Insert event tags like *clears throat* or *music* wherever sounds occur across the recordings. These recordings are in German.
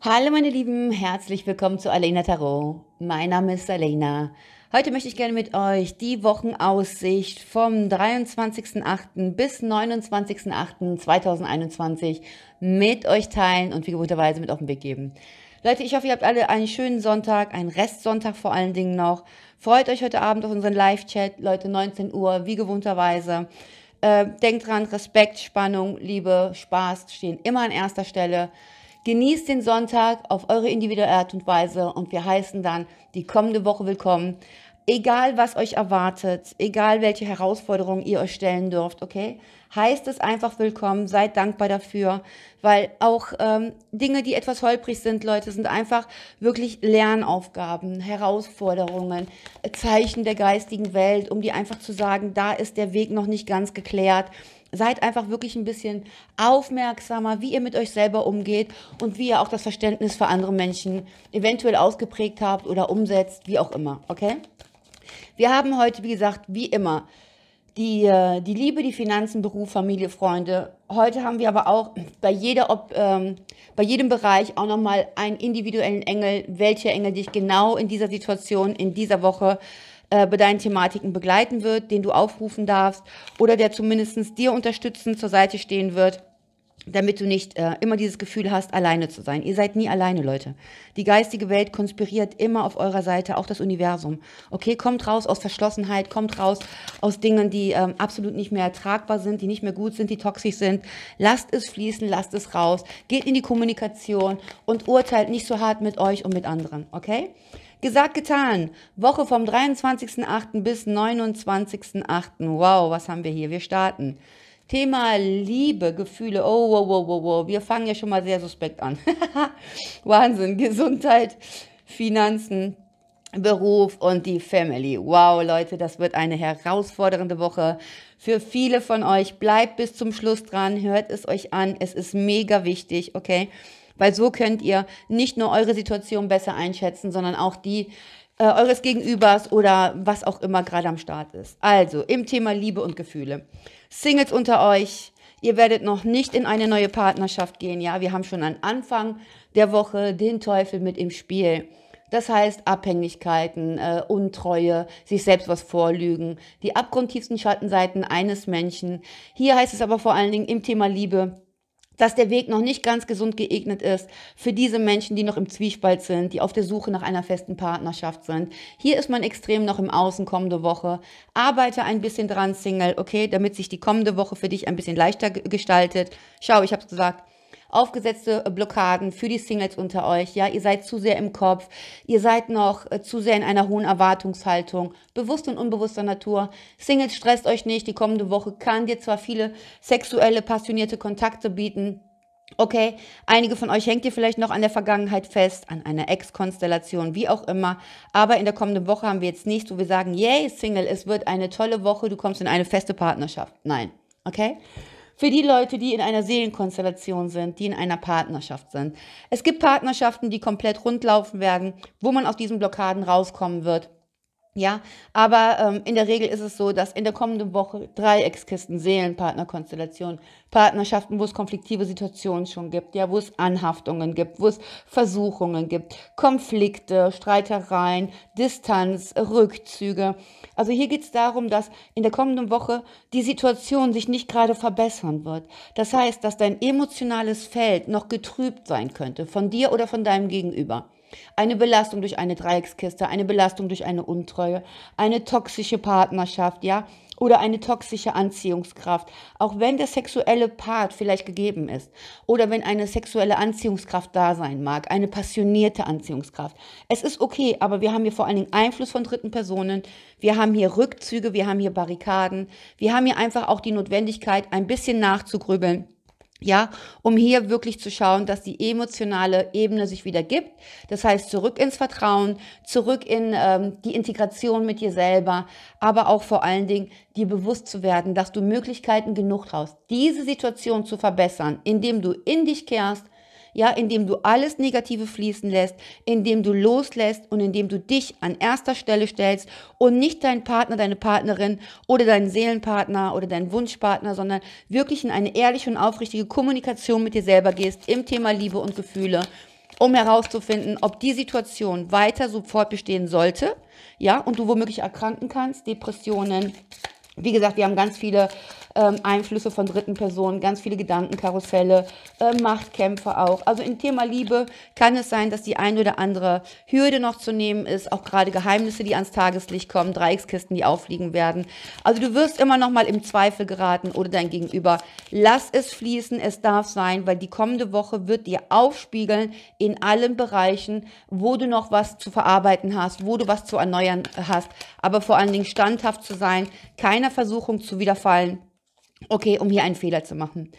Hallo meine Lieben, herzlich willkommen zu Alena Tarot. Mein Name ist Alena. Heute möchte ich gerne mit euch die Wochenaussicht vom 23.08. bis 29.08.2021 mit euch teilen und wie gewohnterweise mit auf den Weg geben. Leute, ich hoffe, ihr habt alle einen schönen Sonntag, einen Restsonntag vor allen Dingen noch. Freut euch heute Abend auf unseren Live-Chat, Leute, 19 Uhr, wie gewohnterweise. Äh, denkt dran, Respekt, Spannung, Liebe, Spaß stehen immer an erster Stelle. Genießt den Sonntag auf eure individuelle Art und Weise und wir heißen dann die kommende Woche willkommen. Egal was euch erwartet, egal welche Herausforderungen ihr euch stellen dürft, okay? Heißt es einfach willkommen, seid dankbar dafür, weil auch ähm, Dinge, die etwas holprig sind, Leute, sind einfach wirklich Lernaufgaben, Herausforderungen, Zeichen der geistigen Welt, um die einfach zu sagen, da ist der Weg noch nicht ganz geklärt seid einfach wirklich ein bisschen aufmerksamer, wie ihr mit euch selber umgeht und wie ihr auch das Verständnis für andere Menschen eventuell ausgeprägt habt oder umsetzt, wie auch immer, okay? Wir haben heute, wie gesagt, wie immer die, äh, die Liebe, die Finanzen, Beruf, Familie, Freunde. Heute haben wir aber auch bei, jeder, ob, ähm, bei jedem Bereich auch nochmal einen individuellen Engel, welcher Engel dich genau in dieser Situation, in dieser Woche äh, bei deinen Thematiken begleiten wird, den du aufrufen darfst oder der zumindest dir unterstützend zur Seite stehen wird damit du nicht äh, immer dieses Gefühl hast, alleine zu sein. Ihr seid nie alleine, Leute. Die geistige Welt konspiriert immer auf eurer Seite, auch das Universum. Okay, kommt raus aus Verschlossenheit, kommt raus aus Dingen, die ähm, absolut nicht mehr ertragbar sind, die nicht mehr gut sind, die toxisch sind. Lasst es fließen, lasst es raus. Geht in die Kommunikation und urteilt nicht so hart mit euch und mit anderen. Okay? Gesagt, getan. Woche vom 23.8. bis 29.8. Wow, was haben wir hier? Wir starten. Thema Liebe, Gefühle. Oh, wow, wow, wow, wow. Wir fangen ja schon mal sehr suspekt an. *laughs* Wahnsinn. Gesundheit, Finanzen, Beruf und die Family. Wow, Leute, das wird eine herausfordernde Woche. Für viele von euch bleibt bis zum Schluss dran, hört es euch an, es ist mega wichtig, okay? weil so könnt ihr nicht nur eure Situation besser einschätzen, sondern auch die äh, eures Gegenübers oder was auch immer gerade am Start ist. Also im Thema Liebe und Gefühle. Singles unter euch, ihr werdet noch nicht in eine neue Partnerschaft gehen. Ja, wir haben schon am Anfang der Woche den Teufel mit im Spiel. Das heißt Abhängigkeiten, äh, Untreue, sich selbst was vorlügen, die abgrundtiefsten Schattenseiten eines Menschen. Hier heißt es aber vor allen Dingen im Thema Liebe, dass der Weg noch nicht ganz gesund geeignet ist für diese Menschen, die noch im Zwiespalt sind, die auf der Suche nach einer festen Partnerschaft sind. Hier ist man extrem noch im Außen kommende Woche. Arbeite ein bisschen dran, Single, okay, damit sich die kommende Woche für dich ein bisschen leichter gestaltet. Schau, ich habe es gesagt aufgesetzte äh, Blockaden für die Singles unter euch. Ja, ihr seid zu sehr im Kopf, ihr seid noch äh, zu sehr in einer hohen Erwartungshaltung, bewusst und unbewusster Natur. Singles stresst euch nicht, die kommende Woche kann dir zwar viele sexuelle, passionierte Kontakte bieten, Okay, einige von euch hängt ihr vielleicht noch an der Vergangenheit fest, an einer Ex-Konstellation, wie auch immer. Aber in der kommenden Woche haben wir jetzt nichts, wo wir sagen, yay, Single, es wird eine tolle Woche, du kommst in eine feste Partnerschaft. Nein, okay? für die Leute, die in einer Seelenkonstellation sind, die in einer Partnerschaft sind. Es gibt Partnerschaften, die komplett rundlaufen werden, wo man aus diesen Blockaden rauskommen wird. Ja, aber ähm, in der Regel ist es so, dass in der kommenden Woche Dreieckskisten, Seelenpartnerkonstellationen, Partnerschaften, wo es konfliktive Situationen schon gibt, ja, wo es Anhaftungen gibt, wo es Versuchungen gibt, Konflikte, Streitereien, Distanz, Rückzüge. Also hier geht es darum, dass in der kommenden Woche die Situation sich nicht gerade verbessern wird. Das heißt, dass dein emotionales Feld noch getrübt sein könnte, von dir oder von deinem Gegenüber. Eine Belastung durch eine Dreieckskiste, eine Belastung durch eine Untreue, eine toxische Partnerschaft, ja, oder eine toxische Anziehungskraft, auch wenn der sexuelle Part vielleicht gegeben ist, oder wenn eine sexuelle Anziehungskraft da sein mag, eine passionierte Anziehungskraft. Es ist okay, aber wir haben hier vor allen Dingen Einfluss von dritten Personen, wir haben hier Rückzüge, wir haben hier Barrikaden, wir haben hier einfach auch die Notwendigkeit, ein bisschen nachzugrübeln ja, um hier wirklich zu schauen, dass die emotionale Ebene sich wieder gibt. Das heißt, zurück ins Vertrauen, zurück in ähm, die Integration mit dir selber, aber auch vor allen Dingen dir bewusst zu werden, dass du Möglichkeiten genug hast, diese Situation zu verbessern, indem du in dich kehrst, ja, indem du alles Negative fließen lässt, indem du loslässt und indem du dich an erster Stelle stellst und nicht deinen Partner, deine Partnerin oder deinen Seelenpartner oder deinen Wunschpartner, sondern wirklich in eine ehrliche und aufrichtige Kommunikation mit dir selber gehst im Thema Liebe und Gefühle um herauszufinden, ob die Situation weiter so fortbestehen sollte, ja, und du womöglich erkranken kannst, Depressionen. Wie gesagt, wir haben ganz viele ähm, Einflüsse von dritten Personen, ganz viele Gedankenkarusselle, äh, Machtkämpfe auch. Also im Thema Liebe kann es sein, dass die ein oder andere Hürde noch zu nehmen ist, auch gerade Geheimnisse, die ans Tageslicht kommen, Dreieckskisten, die auffliegen werden. Also du wirst immer noch mal im Zweifel geraten oder dein Gegenüber. Lass es fließen, es darf sein, weil die kommende Woche wird dir aufspiegeln in allen Bereichen, wo du noch was zu verarbeiten hast, wo du was zu erneuern hast, aber vor allen Dingen standhaft zu sein, keiner Versuchung zu widerfallen, Okay, um hier einen Fehler zu machen.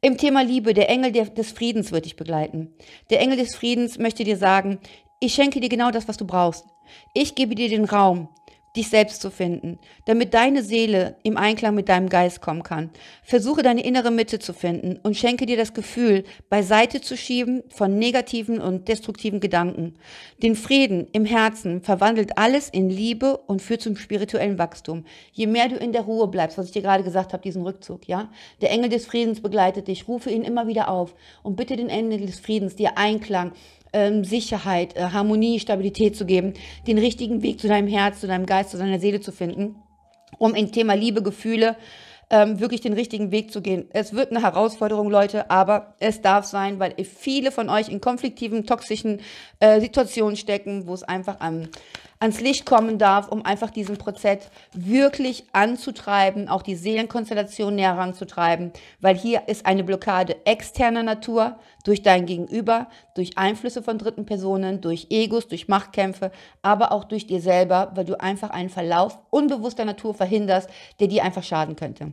Im Thema Liebe, der Engel des Friedens wird dich begleiten. Der Engel des Friedens möchte dir sagen, ich schenke dir genau das, was du brauchst. Ich gebe dir den Raum dich selbst zu finden, damit deine Seele im Einklang mit deinem Geist kommen kann. Versuche deine innere Mitte zu finden und schenke dir das Gefühl, beiseite zu schieben von negativen und destruktiven Gedanken. Den Frieden im Herzen verwandelt alles in Liebe und führt zum spirituellen Wachstum. Je mehr du in der Ruhe bleibst, was ich dir gerade gesagt habe, diesen Rückzug, ja? Der Engel des Friedens begleitet dich, rufe ihn immer wieder auf und bitte den Engel des Friedens dir Einklang ähm, Sicherheit, äh, Harmonie, Stabilität zu geben, den richtigen Weg zu deinem Herz, zu deinem Geist, zu deiner Seele zu finden, um im Thema Liebe, Gefühle ähm, wirklich den richtigen Weg zu gehen. Es wird eine Herausforderung, Leute, aber es darf sein, weil viele von euch in konfliktiven, toxischen äh, Situationen stecken, wo es einfach an ans Licht kommen darf, um einfach diesen Prozess wirklich anzutreiben, auch die Seelenkonstellation näher ranzutreiben, weil hier ist eine Blockade externer Natur durch dein Gegenüber, durch Einflüsse von dritten Personen, durch Egos, durch Machtkämpfe, aber auch durch dir selber, weil du einfach einen Verlauf unbewusster Natur verhinderst, der dir einfach schaden könnte.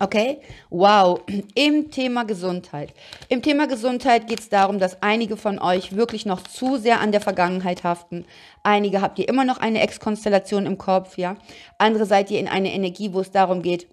Okay, wow. Im Thema Gesundheit. Im Thema Gesundheit geht es darum, dass einige von euch wirklich noch zu sehr an der Vergangenheit haften. Einige habt ihr immer noch eine Ex-Konstellation im Kopf, ja. Andere seid ihr in einer Energie, wo es darum geht,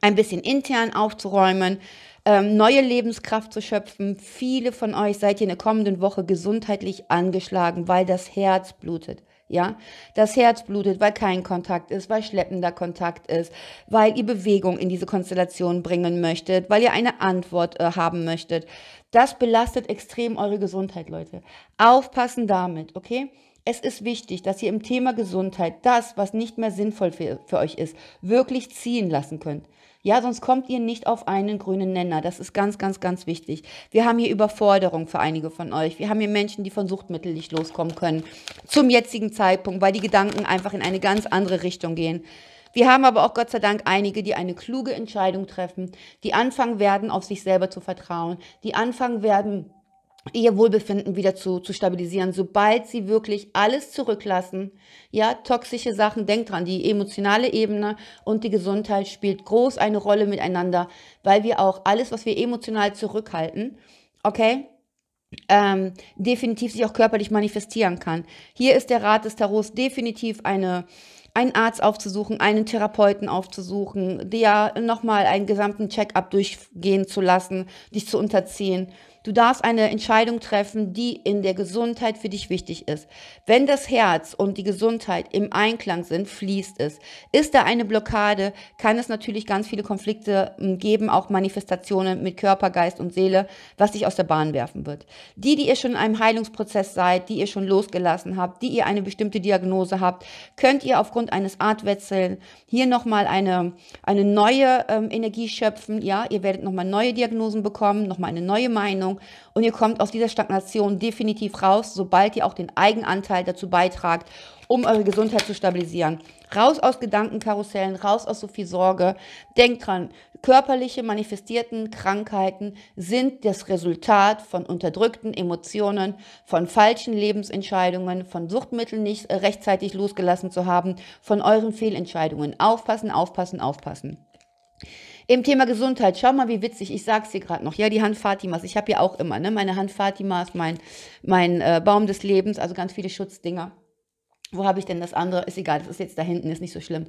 ein bisschen intern aufzuräumen, ähm, neue Lebenskraft zu schöpfen. Viele von euch seid ihr in der kommenden Woche gesundheitlich angeschlagen, weil das Herz blutet ja, das Herz blutet, weil kein Kontakt ist, weil schleppender Kontakt ist, weil ihr Bewegung in diese Konstellation bringen möchtet, weil ihr eine Antwort äh, haben möchtet. Das belastet extrem eure Gesundheit, Leute. Aufpassen damit, okay? Es ist wichtig, dass ihr im Thema Gesundheit das, was nicht mehr sinnvoll für, für, euch ist, wirklich ziehen lassen könnt. Ja, sonst kommt ihr nicht auf einen grünen Nenner. Das ist ganz, ganz, ganz wichtig. Wir haben hier Überforderung für einige von euch. Wir haben hier Menschen, die von Suchtmitteln nicht loskommen können. Zum jetzigen Zeitpunkt, weil die Gedanken einfach in eine ganz andere Richtung gehen. Wir haben aber auch Gott sei Dank einige, die eine kluge Entscheidung treffen, die anfangen werden, auf sich selber zu vertrauen, die anfangen werden, ihr Wohlbefinden wieder zu, zu stabilisieren, sobald sie wirklich alles zurücklassen. Ja, toxische Sachen, denkt dran, die emotionale Ebene und die Gesundheit spielt groß eine Rolle miteinander, weil wir auch alles, was wir emotional zurückhalten, okay, ähm, definitiv sich auch körperlich manifestieren kann. Hier ist der Rat des Tarots definitiv eine einen Arzt aufzusuchen, einen Therapeuten aufzusuchen, dir nochmal einen gesamten Check-up durchgehen zu lassen, dich zu unterziehen Du darfst eine Entscheidung treffen, die in der Gesundheit für dich wichtig ist. Wenn das Herz und die Gesundheit im Einklang sind, fließt es. Ist da eine Blockade, kann es natürlich ganz viele Konflikte hm, geben, auch Manifestationen mit Körper, Geist und Seele, was dich aus der Bahn werfen wird. Die, die ihr schon in einem Heilungsprozess seid, die ihr schon losgelassen habt, die ihr eine bestimmte Diagnose habt, könnt ihr aufgrund eines Artwechsels hier nochmal eine, eine neue ähm, Energie schöpfen. Ja, ihr werdet nochmal neue Diagnosen bekommen, nochmal eine neue Meinung Veränderung und ihr kommt aus dieser Stagnation definitiv raus, sobald ihr auch den Eigenanteil dazu beitragt, um eure Gesundheit zu stabilisieren. Raus aus Gedankenkarussellen, raus aus so viel Sorge. Denkt dran, körperliche manifestierten Krankheiten sind das Resultat von unterdrückten Emotionen, von falschen Lebensentscheidungen, von Suchtmitteln nicht äh, rechtzeitig losgelassen zu haben, von euren Fehlentscheidungen. Aufpassen, aufpassen, aufpassen. Im Thema Gesundheit, schau mal, wie witzig, ich sag's dir gerade noch. Ja, die Hand Fatimas, ich habe ja auch immer, ne? Meine Hand Fatimas, mein, mein äh, Baum des Lebens, also ganz viele Schutzdinger. Wo habe ich denn das andere? Ist egal, das ist jetzt da hinten, ist nicht so schlimm.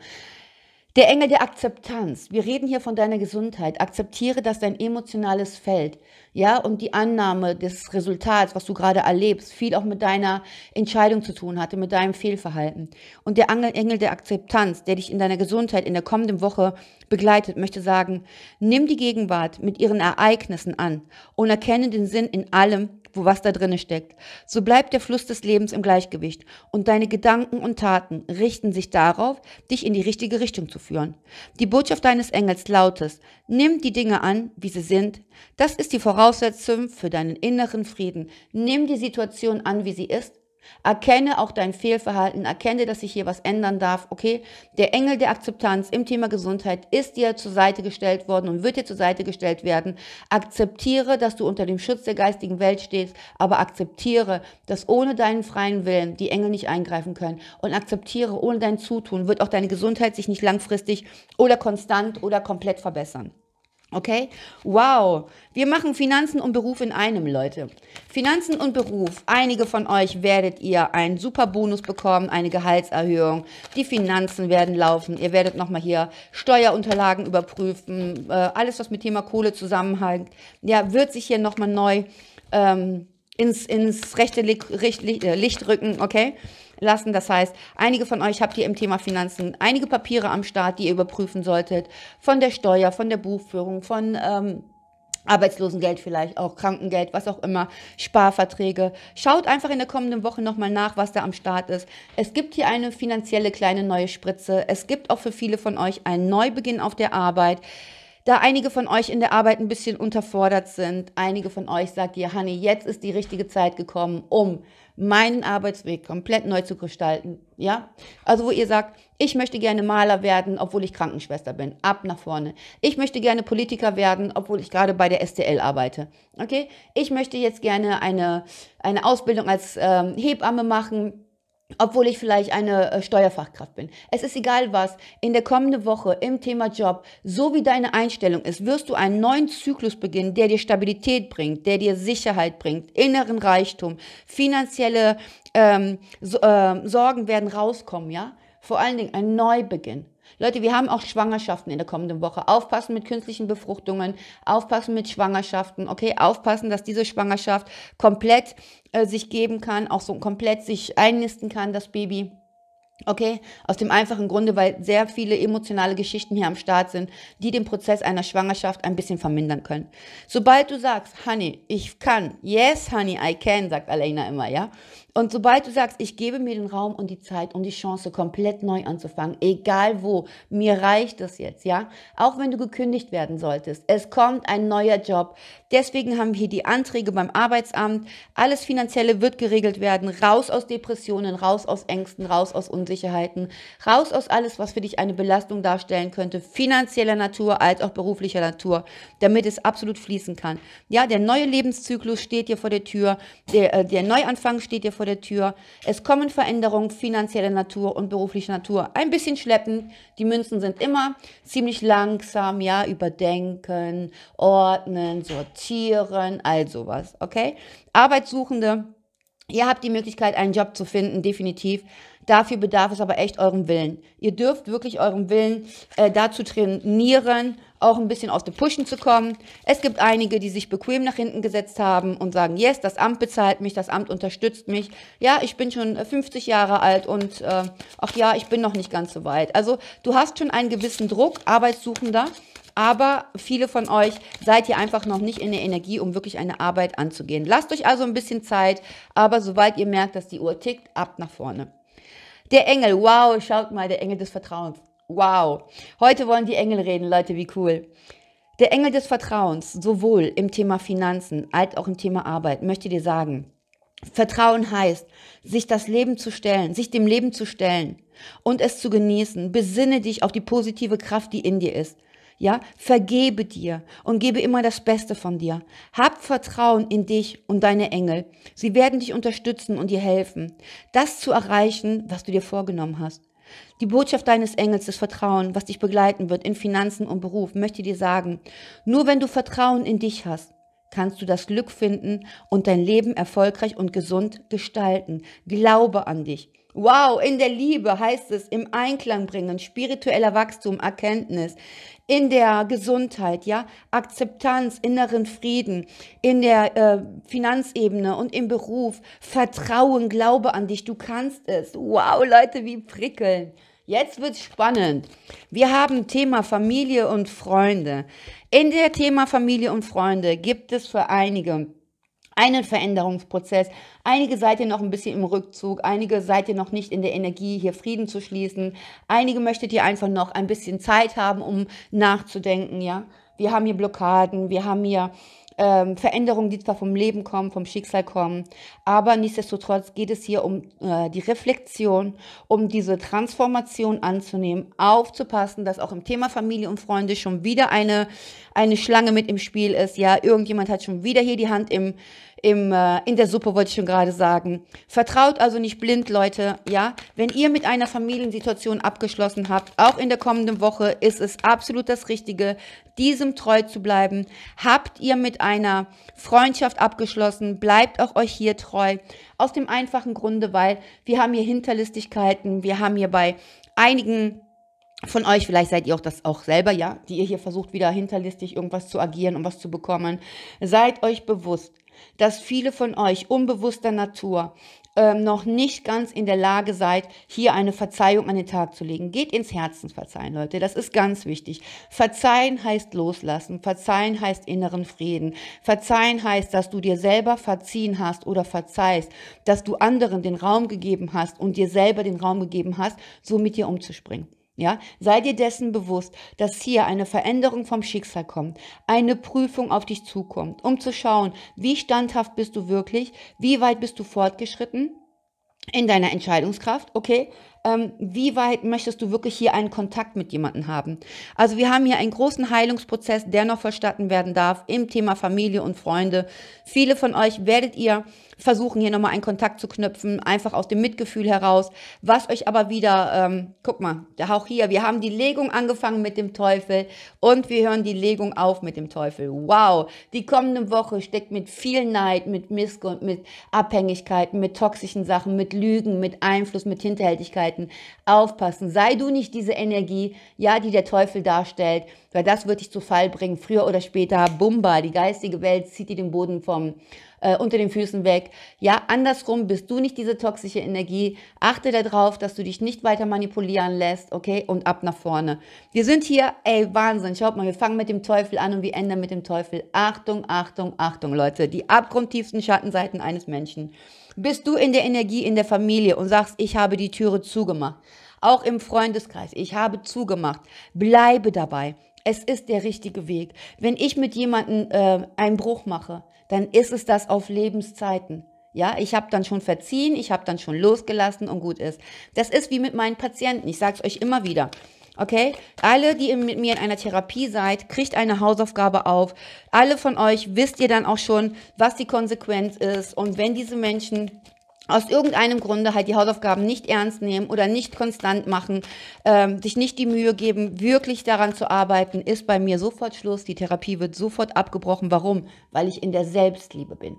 Der Engel der Akzeptanz. Wir reden hier von deiner Gesundheit. Akzeptiere, dass dein emotionales Feld, ja, und die Annahme des Resultats, was du gerade erlebst, viel auch mit deiner Entscheidung zu tun hatte, mit deinem Fehlverhalten. Und der Engel der Akzeptanz, der dich in deiner Gesundheit in der kommenden Woche begleitet, möchte sagen, nimm die Gegenwart mit ihren Ereignissen an und erkenne den Sinn in allem, wo was da drinne steckt. So bleibt der Fluss des Lebens im Gleichgewicht und deine Gedanken und Taten richten sich darauf, dich in die richtige Richtung zu führen. Die Botschaft deines Engels lautet, nimm die Dinge an, wie sie sind. Das ist die Voraussetzung für deinen inneren Frieden. Nimm die Situation an, wie sie ist Erkenne auch dein Fehlverhalten, erkenne, dass sich hier was ändern darf, okay? Der Engel der Akzeptanz im Thema Gesundheit ist dir zur Seite gestellt worden und wird dir zur Seite gestellt werden. Akzeptiere, dass du unter dem Schutz der geistigen Welt stehst, aber akzeptiere, dass ohne deinen freien Willen die Engel nicht eingreifen können und akzeptiere, ohne dein Zutun wird auch deine Gesundheit sich nicht langfristig oder konstant oder komplett verbessern. Okay? Wow. Wir machen Finanzen und Beruf in einem, Leute. Finanzen und Beruf. Einige von euch werdet ihr einen super Bonus bekommen, eine Gehaltserhöhung. Die Finanzen werden laufen. Ihr werdet nochmal hier Steuerunterlagen überprüfen. Äh, alles, was mit Thema Kohle zusammenhängt, ja, wird sich hier nochmal neu ähm, ins, ins rechte Licht, Licht, äh, Licht rücken. Okay? lassen. Das heißt, einige von euch habt ihr im Thema Finanzen einige Papiere am Start, die ihr überprüfen solltet. Von der Steuer, von der Buchführung, von... Ähm, Arbeitslosengeld vielleicht, auch Krankengeld, was auch immer, Sparverträge. Schaut einfach in der kommenden Woche nochmal nach, was da am Start ist. Es gibt hier eine finanzielle kleine neue Spritze. Es gibt auch für viele von euch einen Neubeginn auf der Arbeit. Da einige von euch in der Arbeit ein bisschen unterfordert sind, einige von euch sagt ihr, Hanni, jetzt ist die richtige Zeit gekommen, um meinen Arbeitsweg komplett neu zu gestalten. Ja? Also wo ihr sagt, ich möchte gerne Maler werden, obwohl ich Krankenschwester bin. Ab nach vorne. Ich möchte gerne Politiker werden, obwohl ich gerade bei der STL arbeite. Okay? Ich möchte jetzt gerne eine, eine Ausbildung als ähm, Hebamme machen obwohl ich vielleicht eine äh, Steuerfachkraft bin. Es ist egal was, in der kommenden Woche im Thema Job, so wie deine Einstellung ist, wirst du einen neuen Zyklus beginnen, der dir Stabilität bringt, der dir Sicherheit bringt, inneren Reichtum, finanzielle ähm, so, äh, Sorgen werden rauskommen, ja? Vor allen Dingen ein Neubeginn. Leute, wir haben auch Schwangerschaften in der kommenden Woche. Aufpassen mit künstlichen Befruchtungen, aufpassen mit Schwangerschaften, okay? Aufpassen, dass diese Schwangerschaft komplett äh, sich geben kann, auch so komplett sich einnisten kann, das Baby. Okay, aus dem einfachen Grunde, weil sehr viele emotionale Geschichten hier am Start sind, die den Prozess einer Schwangerschaft ein bisschen vermindern können. Sobald du sagst, Honey, ich kann, yes, Honey, I can, sagt Alena immer, ja. Und sobald du sagst, ich gebe mir den Raum und die Zeit und die Chance, komplett neu anzufangen, egal wo, mir reicht das jetzt, ja. Auch wenn du gekündigt werden solltest, es kommt ein neuer Job. Deswegen haben wir hier die Anträge beim Arbeitsamt. Alles Finanzielle wird geregelt werden. Raus aus Depressionen, raus aus Ängsten, raus aus Unsicherheiten. Unsicherheiten, raus aus alles, was für dich eine Belastung darstellen könnte, finanzieller Natur als auch beruflicher Natur, damit es absolut fließen kann. Ja, der neue Lebenszyklus steht dir vor der Tür, der, äh, der Neuanfang steht dir vor der Tür. Es kommen Veränderungen finanzieller Natur und beruflicher Natur. Ein bisschen schleppen, die Münzen sind immer ziemlich langsam, ja, überdenken, ordnen, sortieren, all sowas, okay? Arbeitssuchende, Ihr habt die Möglichkeit, einen Job zu finden, definitiv. Dafür bedarf es aber echt eurem Willen. Ihr dürft wirklich eurem Willen äh, dazu trainieren, auch ein bisschen aus dem Pushen zu kommen. Es gibt einige, die sich bequem nach hinten gesetzt haben und sagen, yes, das Amt bezahlt mich, das Amt unterstützt mich. Ja, ich bin schon 50 äh, Jahre alt und äh, ach ja, ich bin noch nicht ganz so weit. Also du hast schon einen gewissen Druck, Arbeitssuchender. Aber viele von euch seid ihr einfach noch nicht in der Energie, um wirklich eine Arbeit anzugehen. Lasst euch also ein bisschen Zeit, aber soweit ihr merkt, dass die Uhr tickt, ab nach vorne. Der Engel, wow, schaut mal, der Engel des Vertrauens. Wow. Heute wollen die Engel reden, Leute, wie cool. Der Engel des Vertrauens, sowohl im Thema Finanzen als auch im Thema Arbeit, möchte dir sagen, Vertrauen heißt, sich das Leben zu stellen, sich dem Leben zu stellen und es zu genießen. Besinne dich auf die positive Kraft, die in dir ist. Ja, vergebe dir und gebe immer das Beste von dir. Hab Vertrauen in dich und deine Engel. Sie werden dich unterstützen und dir helfen, das zu erreichen, was du dir vorgenommen hast. Die Botschaft deines Engels des Vertrauen, was dich begleiten wird in Finanzen und Beruf, möchte dir sagen, nur wenn du Vertrauen in dich hast, kannst du das Glück finden und dein Leben erfolgreich und gesund gestalten. Glaube an dich. Wow, in der Liebe heißt es im Einklang bringen, spiritueller Wachstum, Erkenntnis, in der Gesundheit, ja, Akzeptanz, inneren Frieden, in der äh, Finanzebene und im Beruf, Vertrauen, Glaube an dich, du kannst es. Wow, Leute, wie prickeln. Jetzt wird's spannend. Wir haben Thema Familie und Freunde. In der Thema Familie und Freunde gibt es für einige einen Veränderungsprozess. Einige seid ihr noch ein bisschen im Rückzug, einige seid ihr noch nicht in der Energie, hier Frieden zu schließen. Einige möchtet ihr einfach noch ein bisschen Zeit haben, um nachzudenken, ja. Wir haben hier Blockaden, wir haben hier ähm, Veränderungen, die zwar vom Leben kommen, vom Schicksal kommen, aber nichtsdestotrotz geht es hier um äh, die Reflexion, um diese Transformation anzunehmen, aufzupassen, dass auch im Thema Familie und Freunde schon wieder eine, eine Schlange mit im Spiel ist. Ja, irgendjemand hat schon wieder hier die Hand im, im, äh, in der Suppe, wollte ich schon gerade sagen. Vertraut also nicht blind, Leute, ja. Wenn ihr mit einer Familiensituation abgeschlossen habt, auch in der kommenden Woche, ist es absolut das Richtige, diesem treu zu bleiben. Habt ihr mit einer Freundschaft abgeschlossen, bleibt auch euch hier treu. Aus dem einfachen Grunde, weil wir haben hier Hinterlistigkeiten, wir haben hier bei einigen von euch, vielleicht seid ihr auch das auch selber, ja, die ihr hier versucht, wieder hinterlistig irgendwas zu agieren, um was zu bekommen. Seid euch bewusst, dass viele von euch unbewusster Natur ähm, noch nicht ganz in der Lage seid, hier eine Verzeihung an den Tag zu legen. Geht ins Herzensverzeihen, Leute. Das ist ganz wichtig. Verzeihen heißt loslassen. Verzeihen heißt inneren Frieden. Verzeihen heißt, dass du dir selber verziehen hast oder verzeihst, dass du anderen den Raum gegeben hast und dir selber den Raum gegeben hast, so mit dir umzuspringen. Ja, sei dir dessen bewusst, dass hier eine Veränderung vom Schicksal kommt, eine Prüfung auf dich zukommt, um zu schauen, wie standhaft bist du wirklich, wie weit bist du fortgeschritten in deiner Entscheidungskraft, okay? ähm, wie weit möchtest du wirklich hier einen Kontakt mit jemandem haben. Also wir haben hier einen großen Heilungsprozess, der noch verstanden werden darf im Thema Familie und Freunde. Viele von euch werdet ihr versuchen, hier nochmal einen Kontakt zu knüpfen, einfach aus dem Mitgefühl heraus. Was euch aber wieder, ähm, guck mal, auch hier, wir haben die Legung angefangen mit dem Teufel und wir hören die Legung auf mit dem Teufel. Wow, die kommende Woche steckt mit viel Neid, mit Missgunst, mit Abhängigkeiten, mit toxischen Sachen, mit Lügen, mit Einfluss, mit Hinterhältigkeit Möglichkeiten. Aufpassen, sei du nicht diese Energie, ja, die der Teufel darstellt, weil das wird dich zu Fall bringen. Früher oder später, bumba, die geistige Welt zieht dir den Boden vom äh, unter den Füßen weg. Ja, andersrum bist du nicht diese toxische Energie. Achte darauf, dass du dich nicht weiter manipulieren lässt, okay? Und ab nach vorne. Wir sind hier, ey, Wahnsinn. Schaut mal, wir fangen mit dem Teufel an und wir enden mit dem Teufel. Achtung, Achtung, Achtung, Leute. Die abgrundtiefsten Schattenseiten eines Menschen. Bist du in der Energie in der Familie und sagst, ich habe die Türe zugemacht. Auch im Freundeskreis, ich habe zugemacht. Bleibe dabei. Es ist der richtige Weg. Wenn ich mit jemandem äh, einen Bruch mache, dann ist es das auf Lebenszeiten. Ja, ich habe dann schon verziehen, ich habe dann schon losgelassen und gut ist. Das ist wie mit meinen Patienten. Ich sage es euch immer wieder. Okay? Alle, die mit mir in einer Therapie seid, kriegt eine Hausaufgabe auf. Alle von euch wisst ihr dann auch schon, was die Konsequenz ist. Und wenn diese Menschen aus irgendeinem Grunde halt die Hausaufgaben nicht ernst nehmen oder nicht konstant machen, ähm, sich nicht die Mühe geben, wirklich daran zu arbeiten, ist bei mir sofort Schluss. Die Therapie wird sofort abgebrochen. Warum? Weil ich in der Selbstliebe bin.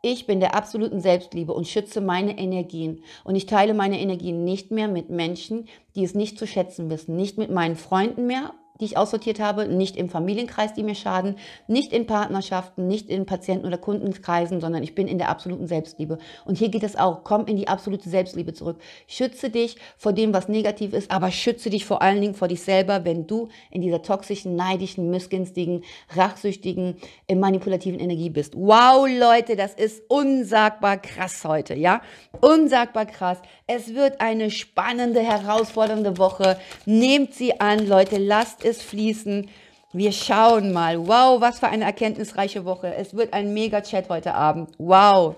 Ich bin der absoluten Selbstliebe und schütze meine Energien. Und ich teile meine Energien nicht mehr mit Menschen, die es nicht zu schätzen wissen. Nicht mit meinen Freunden mehr die ich aussortiert habe, nicht im Familienkreis, die mir schaden, nicht in Partnerschaften, nicht in Patienten- oder Kundenkreisen, sondern ich bin in der absoluten Selbstliebe. Und hier geht es auch, komm in die absolute Selbstliebe zurück. Schütze dich vor dem, was negativ ist, aber schütze dich vor allen Dingen vor dich selber, wenn du in dieser toxischen, neidischen, missgünstigen, rachsüchtigen, äh, manipulativen Energie bist. Wow, Leute, das ist unsagbar krass heute, ja? Unsagbar krass. Es wird eine spannende, herausfordernde Woche. Nehmt sie an, Leute, lasst es fließen. Wir schauen mal. Wow, was für eine erkenntnisreiche Woche. Es wird ein Mega-Chat heute Abend. Wow.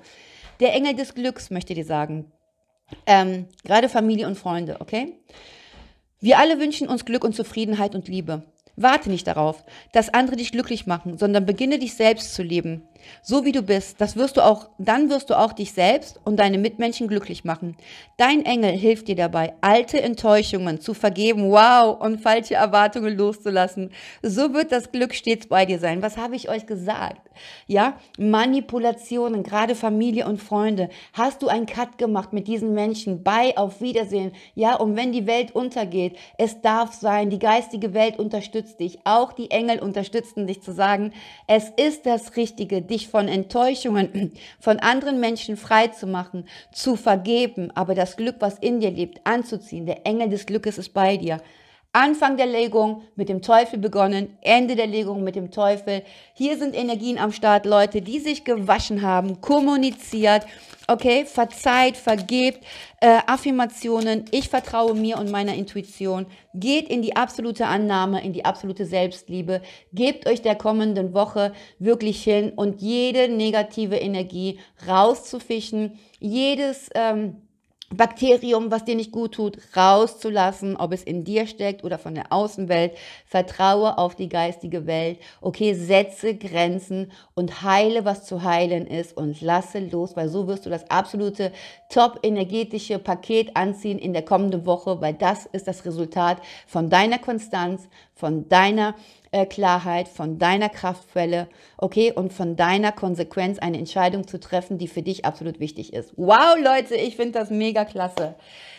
Der Engel des Glücks möchte dir sagen. Ähm, gerade Familie und Freunde, okay? Wir alle wünschen uns Glück und Zufriedenheit und Liebe. Warte nicht darauf, dass andere dich glücklich machen, sondern beginne dich selbst zu leben. So wie du bist, das wirst du auch, dann wirst du auch dich selbst und deine Mitmenschen glücklich machen. Dein Engel hilft dir dabei, alte Enttäuschungen zu vergeben, wow, und falsche Erwartungen loszulassen. So wird das Glück stets bei dir sein. Was habe ich euch gesagt? Ja, Manipulationen, gerade Familie und Freunde. Hast du einen Cut gemacht mit diesen Menschen? Bei, auf Wiedersehen. Ja, und wenn die Welt untergeht, es darf sein, die geistige Welt unterstützt dich. Auch die Engel unterstützen dich zu sagen, es ist das Richtige dich von Enttäuschungen *clears throat* von anderen Menschen frei zu machen, zu vergeben, aber das Glück, was in dir lebt, anzuziehen. Der Engel des Glückes ist bei dir. Anfang der Legung mit dem Teufel begonnen, Ende der Legung mit dem Teufel. Hier sind Energien am Start, Leute, die sich gewaschen haben, kommuniziert, okay, verzeiht, vergebt, äh, Affirmationen, ich vertraue mir und meiner Intuition. Geht in die absolute Annahme, in die absolute Selbstliebe. Gebt euch der kommenden Woche wirklich hin und jede negative Energie rauszufischen, jedes... Ähm, Bakterium, was dir nicht gut tut, rauszulassen, ob es in dir steckt oder von der Außenwelt. Vertraue auf die geistige Welt. Okay, setze Grenzen und heile, was zu heilen ist und lasse los, weil so wirst du das absolute top energetische Paket anziehen in der kommenden Woche, weil das ist das Resultat von deiner Konstanz, von deiner äh, Klarheit, von deiner Kraftquelle, okay, und von deiner Konsequenz eine Entscheidung zu treffen, die für dich absolut wichtig ist. Wow, Leute, ich finde das mega klasse.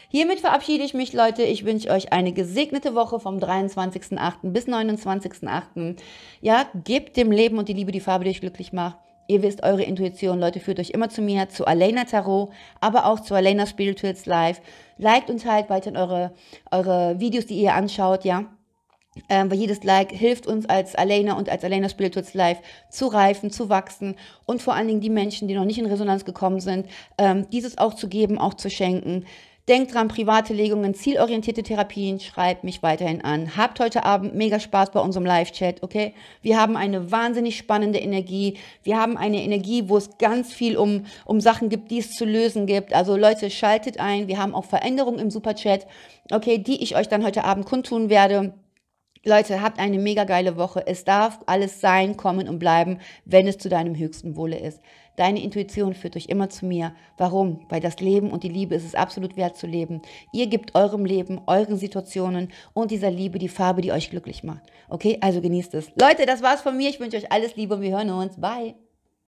Hiermit verabschiede ich mich, Leute. Ich wünsche euch eine gesegnete Woche vom 23.8. bis 29.8. Ja, gebt dem Leben und die Liebe die Farbe, die euch glücklich macht. Ihr wisst, eure Intuition, Leute, führt euch immer zu mir, zu Alena Tarot, aber auch zu Alena Spirituals Live. Liked und teilt weiterhin eure, eure Videos, die ihr anschaut, ja. Ähm, weil jedes Like hilft uns als Alena und als Alena Spirituals Live zu reifen, zu wachsen und vor allen Dingen die Menschen, die noch nicht in Resonanz gekommen sind, ähm, dieses auch zu geben, auch zu schenken. Denkt dran, private Legungen, zielorientierte Therapien, schreibt mich weiterhin an. Habt heute Abend mega Spaß bei unserem Live-Chat, okay? Wir haben eine wahnsinnig spannende Energie. Wir haben eine Energie, wo es ganz viel um, um Sachen gibt, die es zu lösen gibt. Also Leute, schaltet ein. Wir haben auch Veränderungen im Superchat, okay, die ich euch dann heute Abend kundtun werde. Leute, habt eine mega geile Woche. Es darf alles sein, kommen und bleiben, wenn es zu deinem höchsten Wohle ist. Deine Intuition führt euch immer zu mir. Warum? Weil das Leben und die Liebe ist es absolut wert zu leben. Ihr gebt eurem Leben, euren Situationen und dieser Liebe die Farbe, die euch glücklich macht. Okay? Also genießt es. Leute, das war's von mir. Ich wünsche euch alles Liebe und wir hören uns. Bye.